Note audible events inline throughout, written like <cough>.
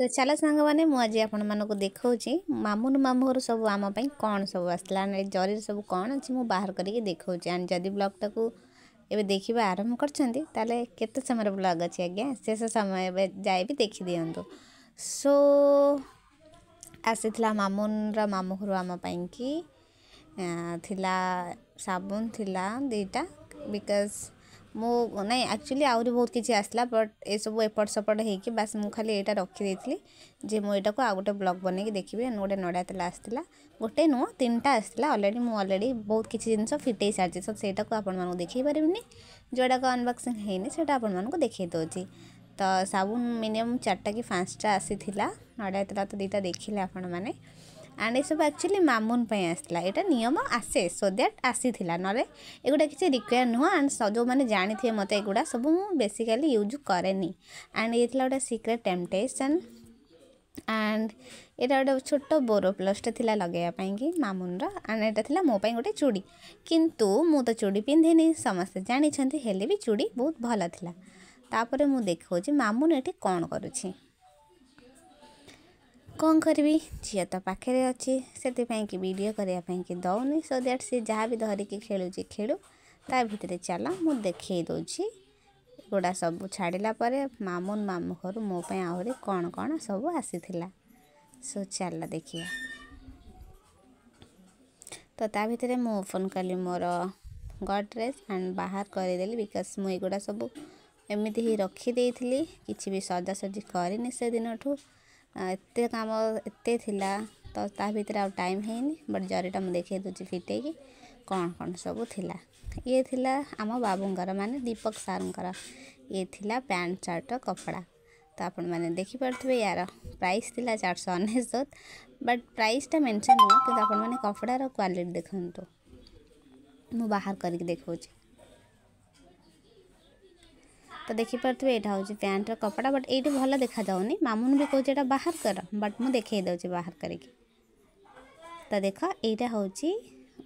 ତ ଚାଲ ସାଙ୍ଗମାନେ ମୁଁ ଆଜି ଆପଣମାନଙ୍କୁ ଦେଖାଉଛି ମାମୁନ ମାମୁଁର ସବୁ ଆମ ପାଇଁ କ'ଣ ସବୁ ଆସିଲା ଜରିରେ ସବୁ କ'ଣ ଅଛି ମୁଁ ବାହାର କରିକି ଦେଖାଉଛି ଆଣ୍ଡ ଯଦି ବ୍ଲଗ୍ଟାକୁ ଏବେ ଦେଖିବା ଆରମ୍ଭ କରିଛନ୍ତି ତାହେଲେ କେତେ ସମୟର ବ୍ଲଗ୍ ଅଛି ଆଜ୍ଞା ଶେଷ ସମୟ ଏବେ ଯାଇ ବି ଦେଖିଦିଅନ୍ତୁ ସୋ ଆସିଥିଲା ମାମୁନର ମାମୁଁ ଘରୁ ଆମ ପାଇଁକି ଥିଲା ସାବୁନ ଥିଲା ଦୁଇଟା ବିକଜ୍ ମୁଁ ନାଇଁ ଆକ୍ଚୁଆଲି ଆହୁରି ବହୁତ କିଛି ଆସିଲା ବଟ୍ ଏସବୁ ଏପଟ ସେପଟ ହେଇକି ବାସ୍ ମୁଁ ଖାଲି ଏଇଟା ରଖିଦେଇଥିଲି ଯେ ମୁଁ ଏଇଟାକୁ ଆଉ ଗୋଟେ ବ୍ଲଗ୍ ବନେଇକି ଦେଖିବି ଗୋଟେ ନଡ଼ିଆ ତେଲ ଆସିଥିଲା ଗୋଟେ ନୁହଁ ତିନିଟା ଆସିଥିଲା ଅଲରେଡ଼ି ମୁଁ ଅଲରେଡ଼ି ବହୁତ କିଛି ଜିନିଷ ଫିଟେଇ ସାରିଛି ତ ସେଇଟାକୁ ଆପଣମାନଙ୍କୁ ଦେଖେଇ ପାରିବିନି ଯେଉଁଟାକୁ ଅନବକ୍ସିଂ ହେଇନି ସେଇଟା ଆପଣମାନଙ୍କୁ ଦେଖେଇ ଦେଉଛି ତ ସାବୁନ ମିନିମମ୍ ଚାରିଟା କି ପାଞ୍ଚଟା ଆସିଥିଲା ନଡ଼ିଆ ତେଲ ତ ଦୁଇଟା ଦେଖିଲେ ଆପଣମାନେ ଆଣ୍ଡ ଏସବୁ ଆକ୍ଚୁଆଲି ମାମୁନ ପାଇଁ ଆସିଥିଲା ଏଇଟା ନିୟମ ଆସେ ସୋ ଦ୍ୟାଟ୍ ଆସିଥିଲା ନହେଲେ ଏଗୁଡ଼ା କିଛି ରିକ୍ୱାର ନୁହଁ ଆଣ୍ଡ ଯେଉଁମାନେ ଜାଣିଥିବେ ମୋତେ ଏଗୁଡ଼ା ସବୁ ମୁଁ ବେସିକାଲି ୟୁଜ୍ କରେନି ଆଣ୍ଡ ଇଏ ଥିଲା ଗୋଟେ ସିକ୍ରେଟ୍ ଟେମ୍ପଟେସନ୍ ଆଣ୍ଡ ଏଇଟା ଗୋଟେ ଛୋଟ ବୋରୋ ପ୍ଲସ୍ଟେ ଥିଲା ଲଗାଇବା ପାଇଁକି ମାମୁନର ଆଣ୍ଡ ଏଇଟା ଥିଲା ମୋ ପାଇଁ ଗୋଟେ ଚୁଡ଼ି କିନ୍ତୁ ମୁଁ ତ ଚୁଡ଼ି ପିନ୍ଧିନି ସମସ୍ତେ ଜାଣିଛନ୍ତି ହେଲେ ବି ଚୁଡ଼ି ବହୁତ ଭଲ ଥିଲା ତାପରେ ମୁଁ ଦେଖାଉଛି ମାମୁନ ଏଠି କ'ଣ କରୁଛି କ'ଣ କରିବି ଝିଅ ତ ପାଖରେ ଅଛି ସେଥିପାଇଁକି ଭିଡ଼ିଓ କରିବା ପାଇଁକି ଦେଉନି ସୋ ଦ୍ୟାଟ୍ ସେ ଯାହା ବି ଧରିକି ଖେଳୁଛି ଖେଳୁ ତା ଭିତରେ ଚାଲ ମୁଁ ଦେଖେଇ ଦେଉଛି ଏଗୁଡ଼ା ସବୁ ଛାଡ଼ିଲା ପରେ ମାମୁନ ମାମୁଁ ଘରୁ ମୋ ପାଇଁ ଆହୁରି କ'ଣ କ'ଣ ସବୁ ଆସିଥିଲା ସୋ ଚାଲ ଦେଖିବା ତ ତା ଭିତରେ ମୁଁ ଓପନ୍ କଲି ମୋର ଗଡ଼ରେଜ୍ ଆଣ୍ଡ ବାହାର କରିଦେଲି ବିକଜ୍ ମୁଁ ଏଗୁଡ଼ା ସବୁ ଏମିତି ହିଁ ରଖିଦେଇଥିଲି କିଛି ବି ସଜାସଜି କରିନି ସେଦିନଠୁ ଏତେ କାମ ଏତେ ଥିଲା ତ ତା ଭିତରେ ଆଉ ଟାଇମ୍ ହେଇନି ବଟ୍ ଜରିଟା ମୁଁ ଦେଖେଇ ଦେଉଛି ଫିଟେଇକି କ'ଣ କ'ଣ ସବୁ ଥିଲା ଇଏ ଥିଲା ଆମ ବାବୁଙ୍କର ମାନେ ଦୀପକ ସାର୍ଙ୍କର ଇଏ ଥିଲା ପ୍ୟାଣ୍ଟ ସାର୍ଟର କପଡ଼ା ତ ଆପଣମାନେ ଦେଖିପାରୁଥିବେ ୟାର ପ୍ରାଇସ୍ ଥିଲା ଚାରିଶହ ଅନେଶତ ବଟ୍ ପ୍ରାଇସ୍ଟା ମେନ୍ସନ୍ ନୁହଁ କିନ୍ତୁ ଆପଣମାନେ କପଡ଼ାର କ୍ୱାଲିଟି ଦେଖନ୍ତୁ ମୁଁ ବାହାର କରିକି ଦେଖାଉଛି तो देखिपे यहाँ हूँ पैंटर कपड़ा बट ये भल देखा जाऊनि मामुन भी कहे यहाँ बाहर कर बट मुझे देखेदे बाहर करके देख यहाँ हूँ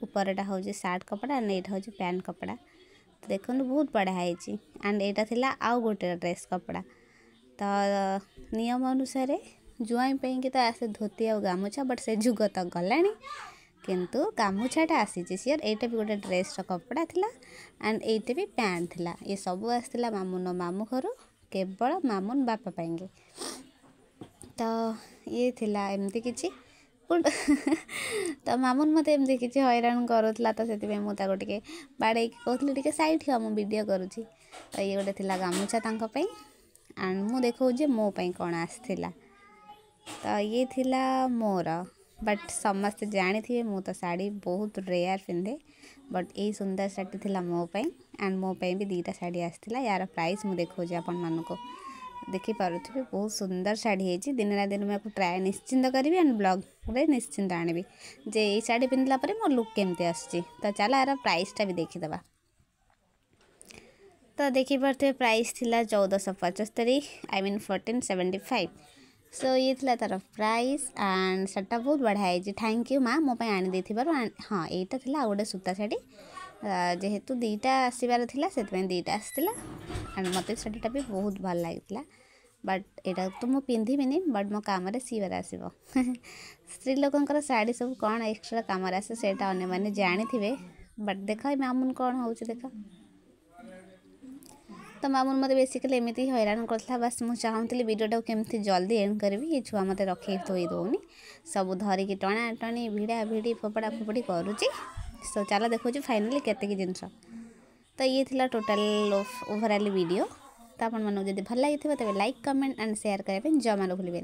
ऊपर हूँ सार्ट कपड़ा एंड यहाँ हूँ पैंट कपड़ा तो देख बहुत बढ़ियाई एंड यहाँ थी आउ गोटे ड्रेस कपड़ा तो निम अनुसार जुआईपी तो धोती आ गामोछा बट से जुग तो गला କିନ୍ତୁ ଗାମୁଛାଟା ଆସିଛି ସିଓର ଏଇଟା ବି ଗୋଟେ ଡ୍ରେସ୍ର କପଡ଼ା ଥିଲା ଆଣ୍ଡ ଏଇଟା ବି ପ୍ୟାଣ୍ଟ ଥିଲା ଏ ସବୁ ଆସିଥିଲା ମାମୁନ ମାମୁ ଘରୁ କେବଳ ମାମୁନ ବାପା ପାଇଁକି ତ ଇଏ ଥିଲା ଏମିତି କିଛି ତ ମାମୁନ ମୋତେ ଏମିତି କିଛି ହଇରାଣ କରୁଥିଲା ତ ସେଥିପାଇଁ ମୁଁ ତାକୁ ଟିକେ ବାଡ଼େଇକି କହୁଥିଲି ଟିକେ ସାଇଡ଼୍ ହୁଅ ମୁଁ ଭିଡ଼ିଓ କରୁଛି ତ ଇଏ ଗୋଟେ ଥିଲା ଗାମୁଛା ତାଙ୍କ ପାଇଁ ଆଣ୍ଡ ମୁଁ ଦେଖାଉଛି ମୋ ପାଇଁ କ'ଣ ଆସିଥିଲା ତ ଇଏ ଥିଲା ମୋର बट समस्त जाणी थे मुझे शाढ़ी बहुत रेयर पिंधे बट यही सुंदर शाढ़ी थी मोप एंड मोपाई भी दीटा शाढ़ी आसाला यार प्राइस मुझे देखा आपण मानक देखिपी बहुत सुंदर शाढ़ी दिन ना दिन मुझे ट्राए निश्चिंत करी एंड ब्लग निश्चिंत आने जे यही शाढ़ी पिंधापर मो लुक केमती आस चल यार प्राइसटा भी देखीद तो देखिपे प्राइस थी चौदहश पचस्तरी I mean fourteen seventy five so ये तार प्राइस एंड शाढ़ीटा बहुत बढ़िया है थैंक यू माँ मोप आनी हाँ यहाँ तो थी आ गए सूता शाढ़ी जेहेतु दुईटा आसबार से दुईटा आसला एंड मत शाढ़ीटा भी बहुत भल लगी बट यहाँ तो मुझे पिंधीनी बट मो कम सीवर आसो <laughs> स्त्री लोकर शाढ़ी सब कौन एक्सट्रा कम आसे से जाथे बट देख मामुन कौन हो देख তো মামুন মতো বেসিক্যালি এমিতি হইরাণ করুলা বাস মু চাহুলি ভিডিওটা কেমতি জলদি এন্ড করবি এই ছুয়া মতো রক্ষি ধোই দৌনি সবু ধরিকি টণা টণি ভিড়া ভিড়ি ফোপড়া ফোপড়ি করুচি সো চাল দেখুছি ফাইনালি কেতে কি জিনিস তো ইয়ে লা টোটাল ওভরাল ভিডিও তো আপনার যদি ভাল লাগি তবে লাইক কমেন্ট আন্ড সেয়ার করা জমারু ভুলবেনি